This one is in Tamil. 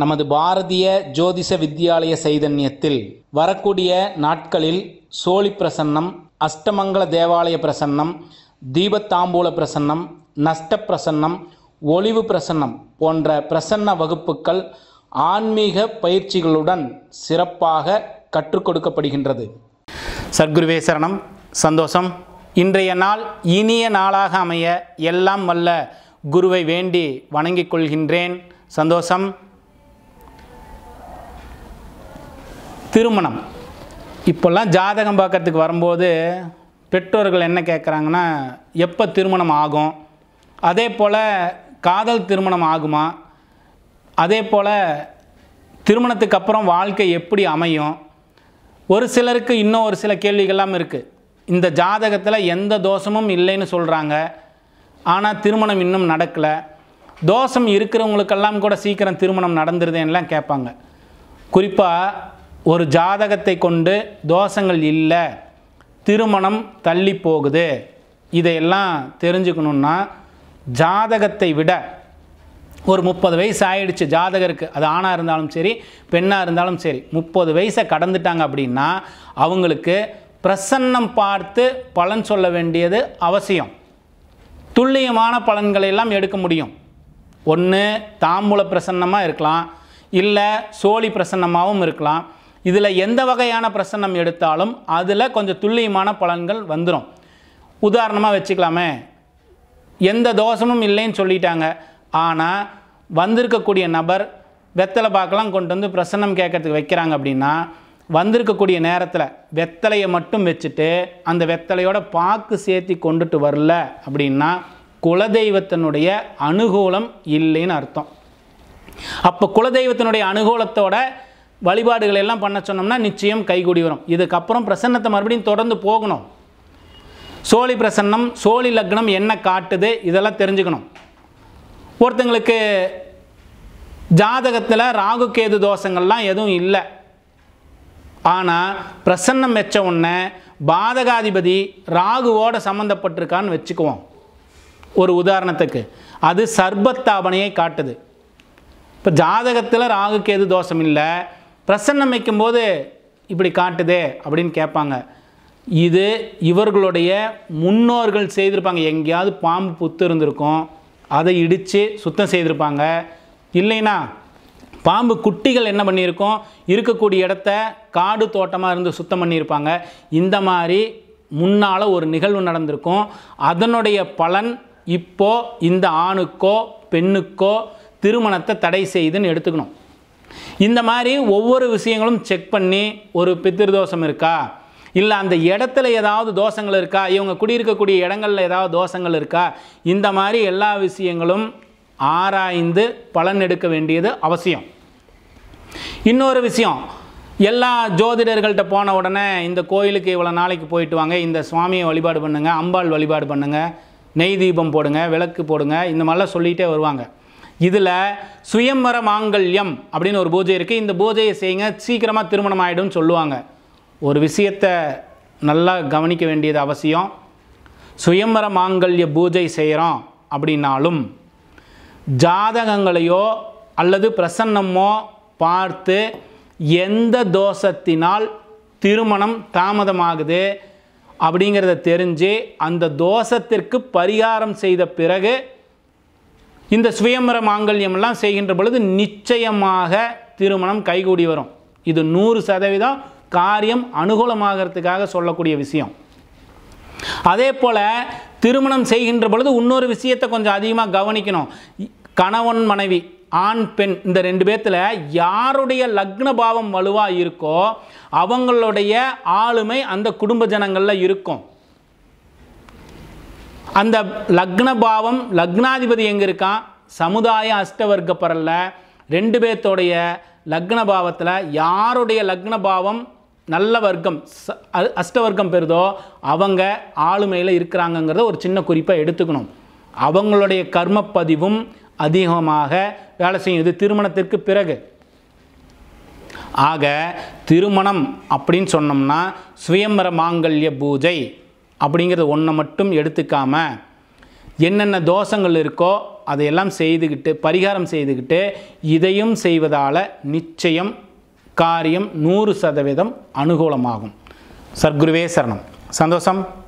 நமது பாரதிய ஜோதிஷ வித்யாலய சைதன்யத்தில் வரக்கூடிய நாட்களில் சோழி பிரசன்னம் அஷ்டமங்கல தேவாலய பிரசன்னம் தீபத்தாம்பூல பிரசன்னம் நஷ்ட பிரசன்னம் ஒளிவு பிரசன்னம் போன்ற பிரசன்ன வகுப்புகள் ஆன்மீக பயிற்சிகளுடன் சிறப்பாக கற்றுக் கொடுக்கப்படுகின்றது சர்க்குருவே சரணம் சந்தோஷம் இன்றைய நாள் இனிய நாளாக அமைய எல்லாம் வல்ல குருவை வேண்டி வணங்கிக் கொள்கின்றேன் சந்தோஷம் திருமணம் இப்போல்லாம் ஜாதகம் பார்க்குறதுக்கு வரும்போது பெற்றோர்கள் என்ன கேட்குறாங்கன்னா எப்போ திருமணம் ஆகும் அதே போல் காதல் திருமணம் ஆகுமா அதே போல் திருமணத்துக்கு அப்புறம் வாழ்க்கை எப்படி அமையும் ஒரு சிலருக்கு இன்னும் ஒரு சில கேள்விகள்லாம் இருக்குது இந்த ஜாதகத்தில் எந்த தோஷமும் இல்லைன்னு சொல்கிறாங்க ஆனால் திருமணம் இன்னும் நடக்கலை தோஷம் இருக்கிறவங்களுக்கெல்லாம் கூட சீக்கிரம் திருமணம் நடந்துருதேன்னெலாம் கேட்பாங்க குறிப்பாக ஒரு ஜாதகத்தை கொண்டு தோஷங்கள் இல்லை திருமணம் தள்ளி போகுது இதையெல்லாம் தெரிஞ்சுக்கணுன்னா ஜாதகத்தை விட ஒரு முப்பது வயசு ஆயிடுச்சு ஜாதகருக்கு அது ஆணாக இருந்தாலும் சரி பெண்ணாக இருந்தாலும் சரி முப்பது வயசை கடந்துட்டாங்க அப்படின்னா அவங்களுக்கு பிரசன்னம் பார்த்து பலன் சொல்ல வேண்டியது அவசியம் துல்லியமான பலன்களை எல்லாம் எடுக்க முடியும் ஒன்று தாம்பூல பிரசன்னமாக இருக்கலாம் இல்லை சோழி பிரசன்னமாகவும் இருக்கலாம் இதில் எந்த வகையான பிரசன்னம் எடுத்தாலும் அதில் கொஞ்சம் துல்லியமான பலன்கள் வந்துடும் உதாரணமாக வச்சுக்கலாமே எந்த தோஷமும் இல்லைன்னு சொல்லிட்டாங்க ஆனால் வந்திருக்கக்கூடிய நபர் வெத்தலை பார்க்கலாம் கொண்டு வந்து பிரசன்னம் கேட்கறதுக்கு வைக்கிறாங்க அப்படின்னா வந்திருக்கக்கூடிய நேரத்தில் வெத்தலையை மட்டும் வச்சுட்டு அந்த வெத்தலையோட பாக்கு சேர்த்தி கொண்டுட்டு வரல அப்படின்னா குலதெய்வத்தினுடைய அனுகூலம் இல்லைன்னு அர்த்தம் அப்போ குலதெய்வத்தினுடைய அனுகூலத்தோட வழிபாடுகள் எல்லாம் பண்ண சொன்னோம்னா நிச்சயம் கைகூடி வரும் இதுக்கப்புறம் பிரசன்னத்தை மறுபடியும் தொடர்ந்து போகணும் சோழி பிரசன்னம் சோழி லக்னம் என்ன காட்டுது இதெல்லாம் தெரிஞ்சுக்கணும் ஒருத்தங்களுக்கு ஜாதகத்தில் ராகு கேது தோஷங்கள்லாம் எதுவும் இல்லை ஆனால் பிரசன்னம் வச்ச உடனே பாதகாதிபதி ராகுவோட சம்மந்தப்பட்டிருக்கான்னு வச்சுக்குவோம் ஒரு உதாரணத்துக்கு அது சர்பத்தாபனையை காட்டுது இப்போ ஜாதகத்தில் ராகு கேது தோஷம் இல்லை பிரசன்னம் போது இப்படி காட்டுதே அப்படின்னு கேட்பாங்க இது இவர்களுடைய முன்னோர்கள் செய்திருப்பாங்க எங்கேயாவது பாம்பு புத்து இருந்திருக்கும் அதை இடித்து சுத்தம் செய்திருப்பாங்க இல்லைன்னா பாம்பு குட்டிகள் என்ன பண்ணியிருக்கோம் இருக்கக்கூடிய இடத்த காடு தோட்டமாக இருந்து சுத்தம் பண்ணியிருப்பாங்க இந்த மாதிரி முன்னால் ஒரு நிகழ்வு நடந்திருக்கும் அதனுடைய பலன் இப்போது இந்த ஆணுக்கோ பெண்ணுக்கோ திருமணத்தை தடை செய்துன்னு எடுத்துக்கணும் இந்த மாதிரி ஒவ்வொரு விஷயங்களும் செக் பண்ணி ஒரு பித்திருதோஷம் இருக்கா இல்லை அந்த இடத்துல ஏதாவது தோஷங்கள் இருக்கா இவங்க குடியிருக்கக்கூடிய இடங்களில் ஏதாவது தோஷங்கள் இருக்கா இந்த மாதிரி எல்லா விஷயங்களும் ஆராய்ந்து பலன் எடுக்க வேண்டியது அவசியம் இன்னொரு விஷயம் எல்லா ஜோதிடர்கள்ட்ட போன உடனே இந்த கோயிலுக்கு இவ்வளோ நாளைக்கு போயிட்டு வாங்க இந்த சுவாமியை வழிபாடு பண்ணுங்கள் அம்பாள் வழிபாடு பண்ணுங்கள் நெய் தீபம் போடுங்க விளக்கு போடுங்க இந்த மாதிரிலாம் சொல்லிகிட்டே வருவாங்க இதில் சுயம்வர மாங்கல்யம் அப்படின்னு ஒரு பூஜை இருக்குது இந்த பூஜையை செய்யுங்க சீக்கிரமாக திருமணம் ஆகிடும் சொல்லுவாங்க ஒரு விஷயத்தை நல்லா கவனிக்க வேண்டியது அவசியம் சுயம்வர மாங்கல்ய பூஜை செய்கிறோம் அப்படின்னாலும் ஜாதகங்களையோ அல்லது பிரசன்னமோ பார்த்து எந்த தோஷத்தினால் திருமணம் தாமதமாகுது அப்படிங்கிறத தெரிஞ்சு அந்த தோஷத்திற்கு பரிகாரம் செய்த பிறகு இந்த சுயம்பர மாங்கல்யம்லாம் செய்கின்ற பொழுது நிச்சயமாக திருமணம் கைகூடி வரும் இது நூறு சதவீதம் காரியம் அனுகூலமாகிறதுக்காக சொல்லக்கூடிய விஷயம் அதே போல் திருமணம் செய்கின்ற பொழுது இன்னொரு விஷயத்தை கொஞ்சம் அதிகமாக கவனிக்கணும் கணவன் மனைவி ஆண் பெண் இந்த ரெண்டு பேர்த்தில் யாருடைய லக்ன பாவம் வலுவாக இருக்கோ அவங்களுடைய ஆளுமை அந்த குடும்ப ஜனங்களில் இருக்கும் அந்த லக்ன பாவம் லக்னாதிபதி எங்கே இருக்கான் சமுதாய அஷ்டவர்க்க பரலில் ரெண்டு பேர்த்தோடைய லக்ன பாவத்தில் யாருடைய லக்ன பாவம் நல்ல வர்க்கம் அஷ்டவர்க்கம் பெறுதோ அவங்க ஆளுமையில் இருக்கிறாங்கங்கிறத ஒரு சின்ன குறிப்பை எடுத்துக்கணும் அவங்களுடைய கர்மப்பதிவும் அதிகமாக வேலை செய்யும் இது திருமணத்திற்கு பிறகு ஆக திருமணம் அப்படின்னு சொன்னோம்னா சுயம்பர மாங்கல்ய பூஜை அப்படிங்கிறது ஒன்றை மட்டும் எடுத்துக்காமல் என்னென்ன தோஷங்கள் இருக்கோ அதையெல்லாம் செய்துக்கிட்டு பரிகாரம் செய்துக்கிட்டு இதையும் செய்வதால் நிச்சயம் காரியம் நூறு சதவீதம் அனுகூலமாகும் சர்க்குருவே சரணம் சந்தோஷம்